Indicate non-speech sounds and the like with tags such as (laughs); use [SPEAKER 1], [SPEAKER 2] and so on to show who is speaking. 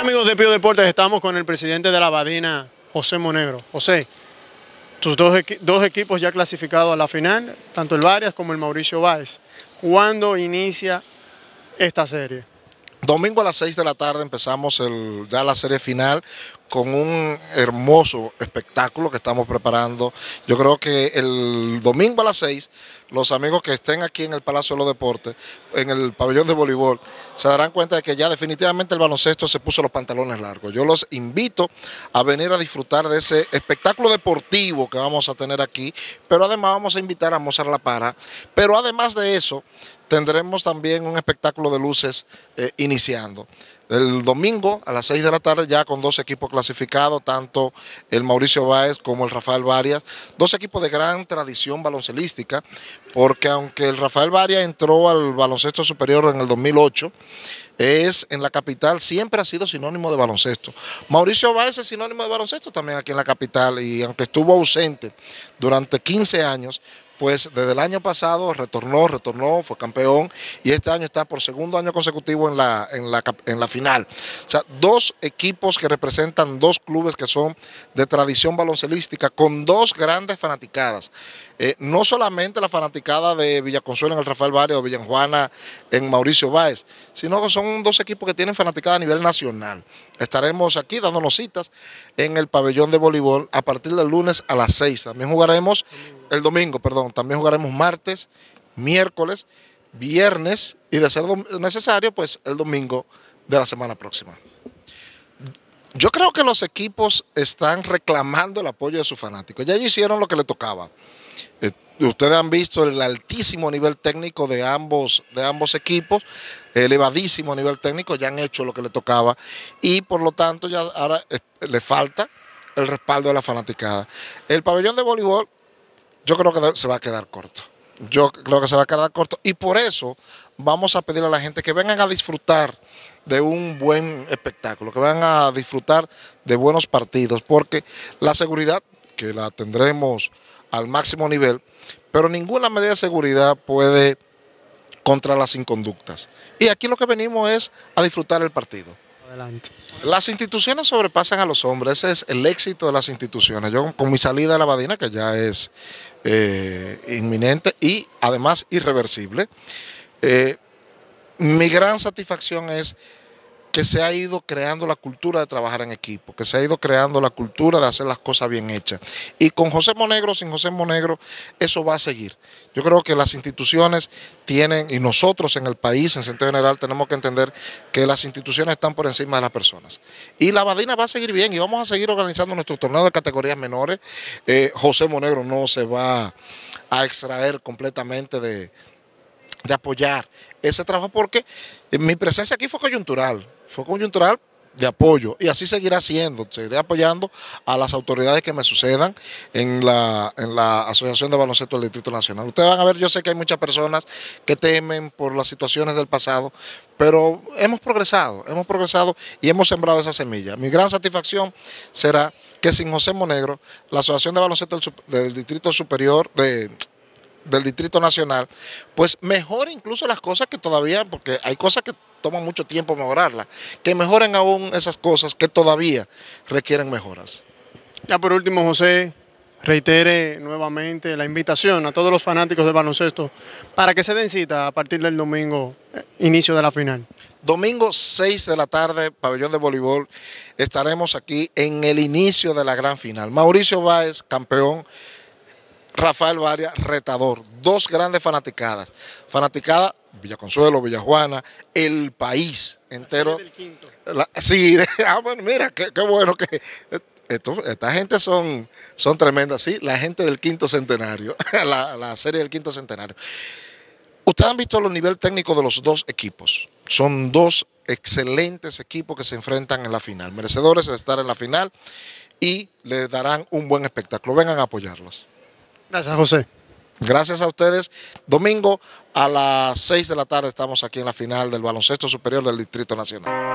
[SPEAKER 1] amigos de Pío Deportes, estamos con el presidente de la Badina, José Monegro. José, tus dos, dos equipos ya clasificados a la final, tanto el Varias como el Mauricio Báez. ¿Cuándo inicia esta serie? Domingo a las 6 de la tarde empezamos ya la serie final con un hermoso espectáculo que estamos preparando. Yo creo que el domingo a las 6, los amigos que estén aquí en el Palacio de los Deportes, en el pabellón de voleibol, se darán cuenta de que ya definitivamente el baloncesto se puso los pantalones largos. Yo los invito a venir a disfrutar de ese espectáculo deportivo que vamos a tener aquí, pero además vamos a invitar a Mozart La Para. Pero además de eso, tendremos también un espectáculo de luces eh, iniciando. El domingo a las 6 de la tarde ya con dos equipos clasificados, tanto el Mauricio Báez como el Rafael Varias, dos equipos de gran tradición baloncelística, porque aunque el Rafael Varias entró al baloncesto superior en el 2008, es en la capital, siempre ha sido sinónimo de baloncesto. Mauricio Báez es sinónimo de baloncesto también aquí en la capital y aunque estuvo ausente durante 15 años, pues desde el año pasado retornó, retornó, fue campeón y este año está por segundo año consecutivo en la, en la, final. O sea, dos equipos que representan dos clubes que son de tradición baloncelística con dos grandes fanaticadas. Eh, no solamente la fanaticada de Villaconsuelo en el Rafael Barrio o Villanjuana en Mauricio Báez, sino que son dos equipos que tienen fanaticada a nivel nacional. Estaremos aquí dándonos citas en el pabellón de voleibol a partir del lunes a las seis, También jugaremos el domingo, perdón. También jugaremos martes, miércoles, viernes y de ser necesario, pues el domingo de la semana próxima. Yo creo que los equipos están reclamando el apoyo de sus fanáticos. Ya hicieron lo que le tocaba. Eh, ustedes han visto el altísimo nivel técnico de ambos, de ambos equipos, elevadísimo nivel técnico, ya han hecho lo que le tocaba y por lo tanto ya ahora eh, le falta el respaldo de la fanaticada. El pabellón de voleibol yo creo que se va a quedar corto. Yo creo que se va a quedar corto y por eso vamos a pedirle a la gente que vengan a disfrutar de un buen espectáculo, que vengan a disfrutar de buenos partidos, porque la seguridad, que la tendremos al máximo nivel, pero ninguna medida de seguridad puede contra las inconductas. Y aquí lo que venimos es a disfrutar el partido. Las instituciones sobrepasan a los hombres, ese es el éxito de las instituciones. Yo con mi salida de la Badina, que ya es eh, inminente y además irreversible, eh, mi gran satisfacción es que se ha ido creando la cultura de trabajar en equipo, que se ha ido creando la cultura de hacer las cosas bien hechas. Y con José Monegro, sin José Monegro, eso va a seguir. Yo creo que las instituciones tienen, y nosotros en el país, en sentido general, tenemos que entender que las instituciones están por encima de las personas. Y la Badina va a seguir bien y vamos a seguir organizando nuestro torneo de categorías menores. Eh, José Monegro no se va a extraer completamente de apoyar ese trabajo porque mi presencia aquí fue coyuntural fue coyuntural de apoyo y así seguirá siendo. Seguiré apoyando a las autoridades que me sucedan en la, en la Asociación de Baloncesto del Distrito Nacional. Ustedes van a ver, yo sé que hay muchas personas que temen por las situaciones del pasado, pero hemos progresado, hemos progresado y hemos sembrado esa semilla. Mi gran satisfacción será que sin José Monegro, la Asociación de Baloncesto del, Distrito Superior, de, del Distrito Nacional, pues mejor incluso las cosas que todavía, porque hay cosas que toma mucho tiempo mejorarla. Que mejoren aún esas cosas que todavía requieren mejoras. Ya por último, José, reitere nuevamente la invitación a todos los fanáticos del baloncesto para que se den cita a partir del domingo, eh, inicio de la final. Domingo 6 de la tarde, pabellón de voleibol, estaremos aquí en el inicio de la gran final. Mauricio Báez, campeón Rafael Varia, retador. Dos grandes fanaticadas. Fanaticada Villaconsuelo, Villajuana, el país entero. Del quinto. sí, (laughs) ah, mira, qué, bueno que esta gente son, son tremendas, sí, la gente del quinto centenario, (laughs) la, la, serie del quinto centenario. Ustedes han visto los nivel técnico de los dos equipos. Son dos excelentes equipos que se enfrentan en la final, merecedores de estar en la final y les darán un buen espectáculo. Vengan a apoyarlos. Gracias, José. Gracias a ustedes. Domingo a las 6 de la tarde estamos aquí en la final del baloncesto superior del Distrito Nacional.